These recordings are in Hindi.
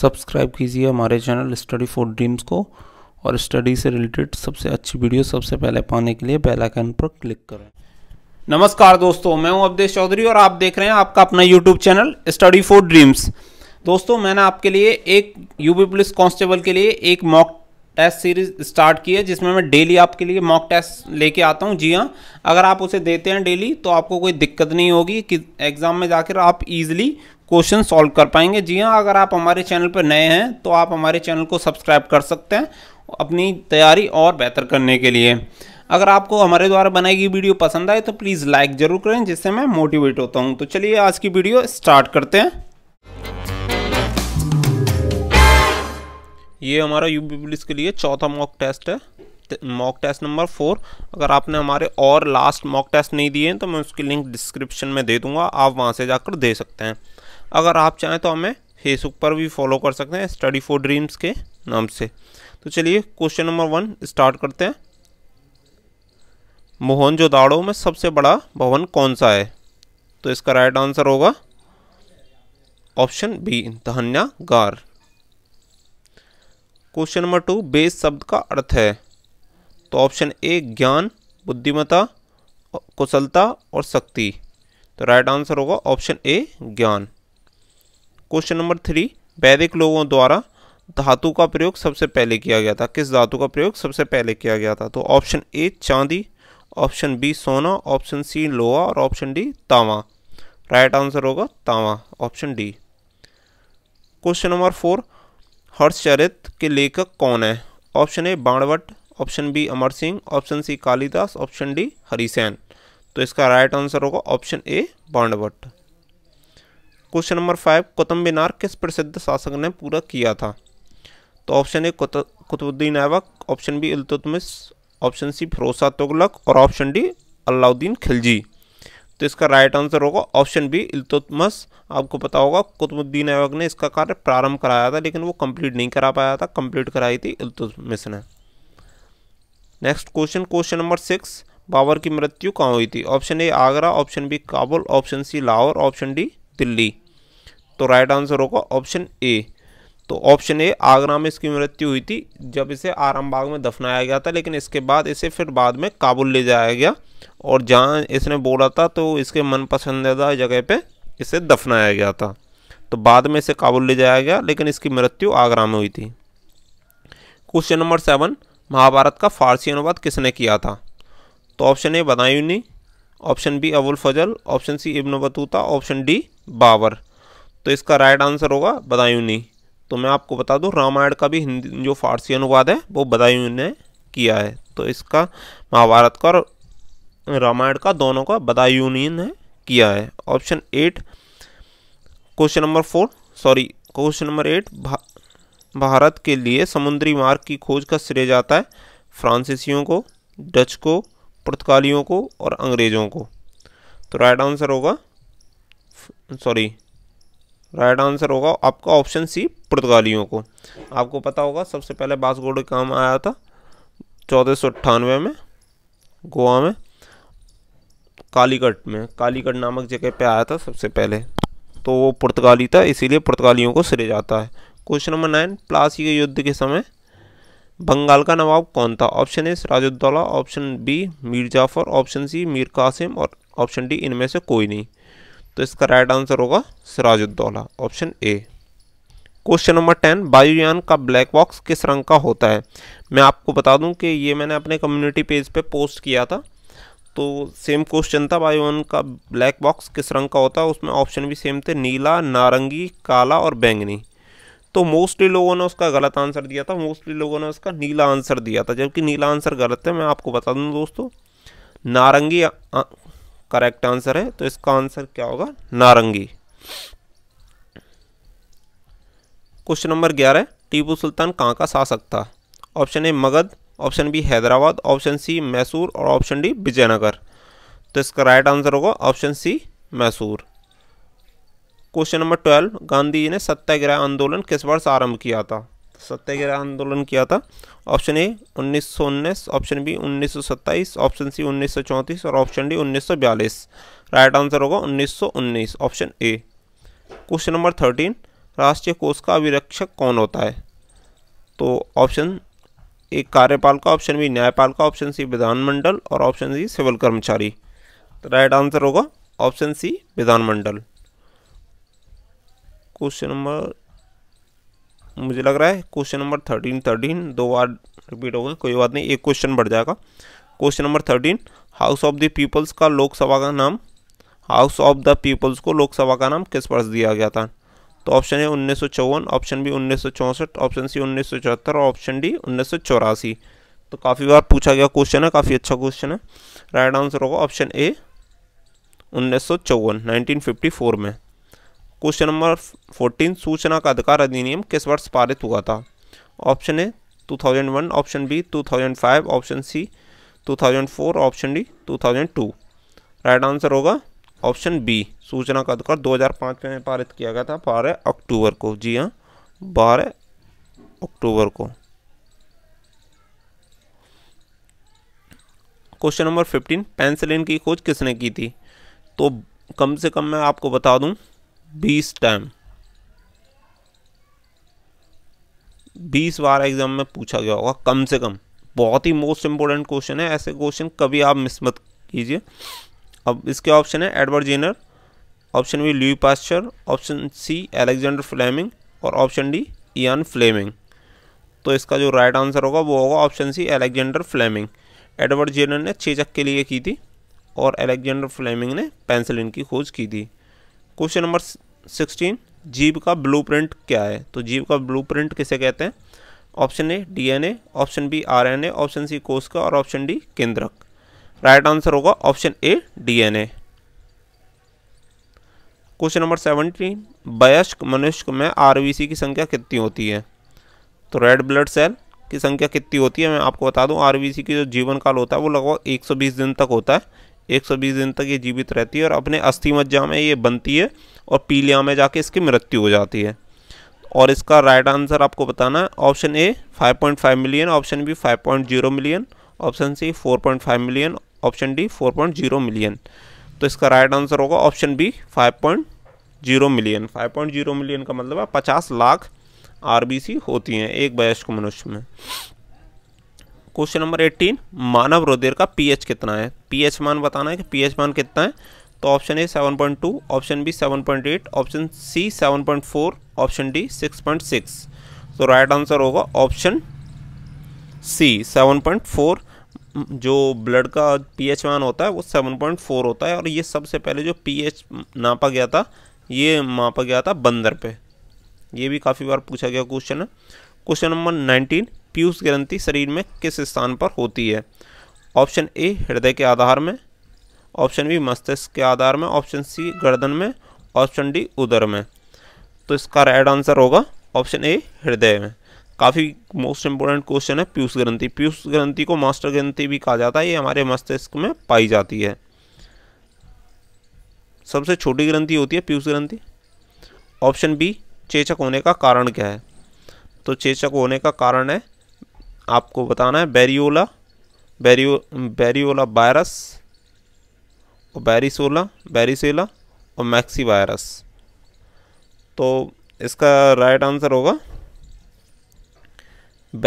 सब्सक्राइब कीजिए हमारे चैनल स्टडी फॉर ड्रीम्स को और स्टडी से रिलेटेड सबसे अच्छी वीडियो सबसे पहले पाने के लिए बेल आइकन पर क्लिक करें नमस्कार दोस्तों मैं हूं अवधेश चौधरी और आप देख रहे हैं आपका अपना YouTube channel study for dreams दोस्तों मैंने आपके लिए एक यूपी पुलिस कांस्टेबल के लिए एक मॉक टेस्ट सीरीज स्टार्ट की है जिसमें मैं डेली आपके लिए मॉक टेस्ट लेके आता हूँ जी हाँ अगर आप उसे देते हैं डेली तो आपको कोई दिक्कत नहीं होगी कि एग्ज़ाम में जाकर आप इजीली क्वेश्चन सॉल्व कर पाएंगे जी हाँ अगर आप हमारे चैनल पर नए हैं तो आप हमारे चैनल को सब्सक्राइब कर सकते हैं अपनी तैयारी और बेहतर करने के लिए अगर आपको हमारे द्वारा बनाई गई वीडियो पसंद आए तो प्लीज़ लाइक ज़रूर करें जिससे मैं मोटिवेट होता हूँ तो चलिए आज की वीडियो स्टार्ट करते हैं ये हमारा यू पुलिस के लिए चौथा मॉक टेस्ट है मॉक टेस्ट नंबर फोर अगर आपने हमारे और लास्ट मॉक टेस्ट नहीं दिए हैं तो मैं उसकी लिंक डिस्क्रिप्शन में दे दूंगा आप वहाँ से जाकर दे सकते हैं अगर आप चाहें तो हमें फेसबुक पर भी फॉलो कर सकते हैं स्टडी फॉर ड्रीम्स के नाम से तो चलिए क्वेश्चन नंबर वन स्टार्ट करते हैं मोहन जोदाड़ो में सबसे बड़ा भवन कौन सा है तो इसका राइट आंसर होगा ऑप्शन बी धन्यागार क्वेश्चन नंबर टू बेस शब्द का अर्थ है तो ऑप्शन ए ज्ञान बुद्धिमता कुशलता और शक्ति तो राइट आंसर होगा ऑप्शन ए ज्ञान क्वेश्चन नंबर थ्री वैदिक लोगों द्वारा धातु का प्रयोग सबसे पहले किया गया था किस धातु का प्रयोग सबसे पहले किया गया था तो ऑप्शन ए चांदी ऑप्शन बी सोना ऑप्शन सी लोहा और ऑप्शन डी तावा राइट आंसर होगा तावा option D question number four Harshacharita के लेखक कौन है option A Banabhatta option B Amar Singh option C Kalidas option D Harisena तो इसका राइट आंसर होगा option A Banabhatta question number five Qutub Minar किस प्रसिद्ध शासक ने पूरा किया था तो option A Qutubuddin Aibak option B Iltutmish option C फरोसा तुगलक और ऑप्शन डी अलाउद्दीन खिलजी तो इसका राइट आंसर होगा ऑप्शन बी इलतुतमस आपको पता होगा कुतुबुद्दीन ऐबक ने इसका कार्य प्रारंभ कराया था लेकिन वो कंप्लीट नहीं करा पाया था कंप्लीट कराई थी इलतुतमिस ने next question question number six Babur की मृत्यु कहाँ हुई थी option A Agra option B Kabul option C Lahore option D Delhi तो राइट आंसर होगा ऑप्शन ए तो ऑप्शन ए आगरा में इसकी मृत्यु हुई थी जब इसे आरामबाग में दफनाया गया था लेकिन इसके बाद इसे फिर बाद में काबुल ले जाया गया और जहाँ इसने बोला था तो इसके मन पसंदीदा जगह पर इसे दफनाया गया था तो बाद में इसे काबुल ले जाया गया लेकिन इसकी मृत्यु आगरा में हुई थी क्वेश्चन नंबर सेवन महाभारत का फारसी अनुवाद किसने किया था तो option A Badayuni option B Abul Fazal option C Ibn Battuta option D Babur तो इसका राइट आंसर होगा बदायूनी तो मैं आपको बता दूं रामायण का भी हिंदी जो फारसी अनुवाद है वो बदायूं ने किया है तो इसका महाभारत का और रामायण का दोनों का बदायूनी ने किया है option eight question number four sorry question number eight Bharat के लिए समुद्री मार्ग की खोज का श्रेय जाता है फ्रांसीसियों को डच को पुर्तगालियों को और अंग्रेज़ों को तो राइट आंसर होगा सॉरी राइट आंसर होगा आपका ऑप्शन सी पुर्तगालियों को आपको पता होगा सबसे पहले बासगोडे काम आया था चौदह में गोवा में कालीकट में कालीकट नामक जगह पे आया था सबसे पहले तो वो पुर्तगाली था इसीलिए पुर्तगालियों को सिरे जाता है क्वेश्चन नंबर नाइन प्लासी के युद्ध के समय बंगाल का नवाब कौन था ऑप्शन ए राजौला option B Mir Jafar option C Mir Qasim और ऑप्शन डी इनमें से कोई नहीं तो इसका राइट आंसर होगा Sirajuddaula option A question number ten वायुयान का ब्लैक बॉक्स किस रंग का होता है मैं आपको बता दूं कि ये मैंने अपने कम्युनिटी पेज पे पोस्ट किया था तो सेम क्वेश्चन था वायुयान का ब्लैक बॉक्स किस रंग का होता है उसमें ऑप्शन भी सेम थे नीला नारंगी काला और बैंगनी तो मोस्टली लोगों ने उसका गलत आंसर दिया था मोस्टली लोगों ने उसका नीला आंसर दिया था जबकि नीला आंसर गलत है मैं आपको बता दूँ दोस्तों नारंगी करेक्ट आंसर है तो इसका आंसर क्या होगा नारंगी क्वेश्चन नंबर ग्यारह टीपू सुल्तान कहाँ का शासक था option A Magadh option B Hyderabad option C Mysore और ऑप्शन डी विजयनगर तो इसका राइट आंसर होगा option C Mysore question number twelve Gandhi ji ने सत्याग्रह आंदोलन किस वर्ष आरंभ किया था सत्याग्रह आंदोलन किया था ऑप्शन ए उन्नीस ऑप्शन बी उन्नीस ऑप्शन सी उन्नीस और ऑप्शन डी उन्नीस राइट आंसर होगा उन्नीस option A question number thirteen राष्ट्रीय कोष का अभिरक्षक कौन होता है तो ऑप्शन ए कार्यपाल का ऑप्शन बी न्यायपाल का ऑप्शन सी विधानमंडल और ऑप्शन सी सिविल कर्मचारी तो राइट आंसर होगा ऑप्शन सी विधानमंडल क्वेश्चन नंबर मुझे लग रहा है क्वेश्चन नंबर थर्टीन थर्टीन दो बार रिपीट हो गए कोई बात नहीं एक क्वेश्चन बढ़ जाएगा question number thirteen house of the peoples का लोकसभा का नाम हाउस ऑफ द पीपल्स को लोकसभा का नाम किस वर्ष दिया गया था तो ऑप्शन है उन्नीस ऑप्शन बी उन्नीस ऑप्शन सी उन्नीस और ऑप्शन डी उन्नीस तो काफ़ी बार पूछा गया क्वेश्चन है काफ़ी अच्छा क्वेश्चन है राइट आंसर होगा ऑप्शन ए उन्नीस सौ चौवन में क्वेश्चन नंबर फोर्टीन सूचना का अधिकार अधिनियम किस वर्ष पारित हुआ था option A 2001 option B 2005 option C 2004 option D 2002 right answer होगा ऑप्शन बी सूचना का अधिकार 2005 में पारित किया गया था बारह अक्टूबर को जी हाँ बारह अक्टूबर को क्वेश्चन नंबर फिफ्टीन पेंसिलिन की खोज किसने की थी तो कम से कम मैं आपको बता दूं बीस टाइम बीस बार एग्जाम में पूछा गया होगा कम से कम बहुत ही मोस्ट इंपॉर्टेंट क्वेश्चन है ऐसे क्वेश्चन कभी आप मिस मत कीजिए अब इसके ऑप्शन है Edward Jenner option B Louis Pasteur option C Alexander Fleming और ऑप्शन डी इन फ्लेमिंग तो इसका जो राइट right आंसर होगा वो होगा option C Alexander Fleming Edward Jenner ने छः चक के लिए की थी और एलेक्जेंडर फ्लेमिंग ने पेंसिलिन की खोज की थी क्वेश्चन नंबर सिक्सटीन जीव का ब्लूप्रिंट क्या है तो जीव का ब्लूप्रिंट किसे कहते हैं option A DNA option B RNA option C कोस का और ऑप्शन डी केंद्रक राइट आंसर होगा option A DNA question number seventeen वयस्क मनुष्य में आरबीसी की संख्या कितनी होती है तो रेड ब्लड सेल की संख्या कितनी होती है मैं आपको बता दूं आरबीसी की जो जीवन काल होता है वो लगभग 120 दिन तक होता है 120 दिन तक ये जीवित रहती है और अपने अस्थि मज्जा में ये बनती है और पीलिया में जाके इसकी मृत्यु हो जाती है और इसका राइट आंसर आपको बताना है option A 5.5 million option B 5.0 million option C 4.5 million option D 4.0 million तो इसका राइट आंसर होगा ऑप्शन बी 5.0 मिलियन 5.0 मिलियन का मतलब है पचास लाख आरबीसी होती हैं एक वयस्क मनुष्य में क्वेश्चन नंबर एट्टीन मानव रुधिर का पीएच कितना है पीएच मान बताना है कि पीएच मान कितना है तो option A 7.2 option B 7.8 option C 7.4 option D 6.6 तो राइट आंसर होगा ऑप्शन सी 7.4 जो ब्लड का पीएच मान होता है वो 7.4 होता है और ये सबसे पहले जो पीएच नापा गया था ये मापा गया था बंदर पे ये भी काफ़ी बार पूछा गया क्वेश्चन है क्वेश्चन नंबर नाइनटीन पीयूष ग्रंथि शरीर में किस स्थान पर होती है ऑप्शन ए हृदय के आधार में ऑप्शन बी मस्तिष्क के आधार में ऑप्शन सी गर्दन में ऑप्शन डी उदर में तो इसका राइट आंसर होगा ऑप्शन ए हृदय में काफ़ी मोस्ट इम्पोर्टेंट क्वेश्चन है पीयूष ग्रंथि पीयूष ग्रंथि को मास्टर ग्रंथि भी कहा जाता है ये हमारे मस्तिष्क में पाई जाती है सबसे छोटी ग्रंथि होती है पीयूष ग्रंथि ऑप्शन बी चेचक होने का कारण क्या है तो चेचक होने का कारण है आपको बताना है बैरियोला बैरियो बैरियोला वायरस और बैरिसोला बैरिसेला और मैक्सी वायरस तो इसका राइट आंसर होगा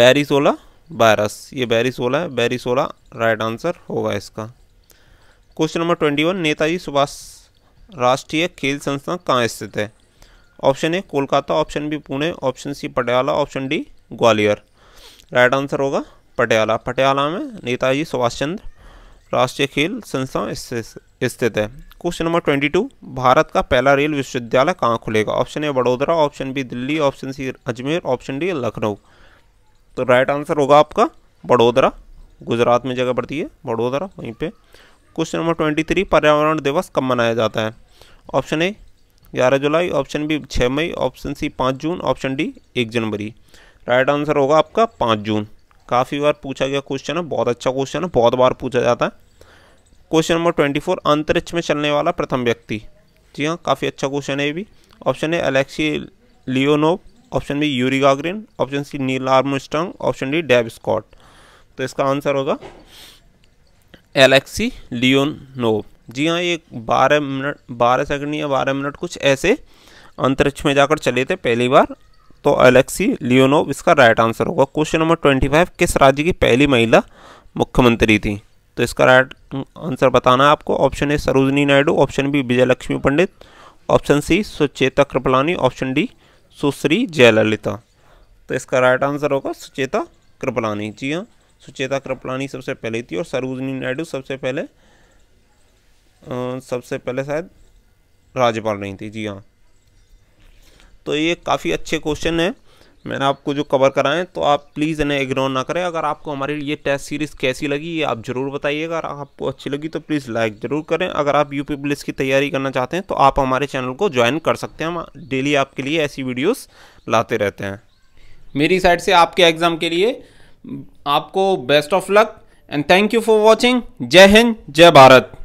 बैरिसोला वायरस ये बैरिसोला है बैरिसोला राइट आंसर होगा इसका question number twenty one Netaji Subhash राष्ट्रीय खेल संस्थान कहाँ स्थित है option A Kolkata option B Pune option C Patiala option D Gwalior right answer होगा पटियाला पटियाला में नेताजी सुभाष चंद्र राष्ट्रीय खेल संस्थान स्थित है question number twenty two Bharat का पहला रेल विश्वविद्यालय कहाँ खुलेगा option A Vadodara option B Delhi option C Ajmer option D Lucknow तो राइट आंसर होगा आपका वडोदरा गुजरात में जगह पड़ती है वडोदरा वहीं पे क्वेश्चन नंबर ट्वेंटी थ्री पर्यावरण दिवस कब मनाया जाता है ऑप्शन ए ग्यारह जुलाई ऑप्शन बी छः मई ऑप्शन सी पाँच जून ऑप्शन डी एक जनवरी राइट आंसर होगा आपका पाँच जून काफ़ी बार पूछा गया क्वेश्चन है बहुत अच्छा क्वेश्चन है बहुत बार पूछा जाता है क्वेश्चन नंबर ट्वेंटी फोर अंतरिक्ष में चलने वाला प्रथम व्यक्ति जी हाँ काफ़ी अच्छा क्वेश्चन है ये भी ऑप्शन है Alexei Leonov option B Yuri Gagarin option C Neil Armstrong option D Dave Scott तो इसका आंसर होगा एलेक्सी लियोनोव जी हाँ ये बारह मिनट बारह सेकंड या बारह मिनट कुछ ऐसे अंतरिक्ष में जाकर चले थे पहली बार तो अलेक्सी लियोनोव इसका राइट आंसर होगा क्वेश्चन नंबर ट्वेंटी फाइव किस राज्य की पहली महिला मुख्यमंत्री थी तो इसका राइट आंसर बताना है आपको option A Sarojini Naidu option B Vijayalakshmi Pandit option C Sucheta Kripalani option D Sushri Jayalalithaa तो इसका राइट आंसर होगा सुचेता कृपलानी जी हाँ सुचेता कृपलानी सबसे पहले थी और सरोजनी नायडू सबसे पहले सबसे पहले शायद राज्यपाल रही थी जी हाँ तो ये काफ़ी अच्छे क्वेश्चन हैं मैंने आपको जो कवर कराएं तो आप प्लीज़ इन्हें इग्नोर ना करें अगर आपको हमारी ये टेस्ट सीरीज़ कैसी लगी ये आप ज़रूर बताइएगा अगर आपको अच्छी लगी तो प्लीज़ लाइक ज़रूर करें अगर आप यूपी पुलिस की तैयारी करना चाहते हैं तो आप हमारे चैनल को ज्वाइन कर सकते हैं हम डेली आपके लिए ऐसी वीडियोज़ लाते रहते हैं मेरी साइड से आपके एग्ज़ाम के लिए आपको best of luck and thank you for watching जय हिंद जय भारत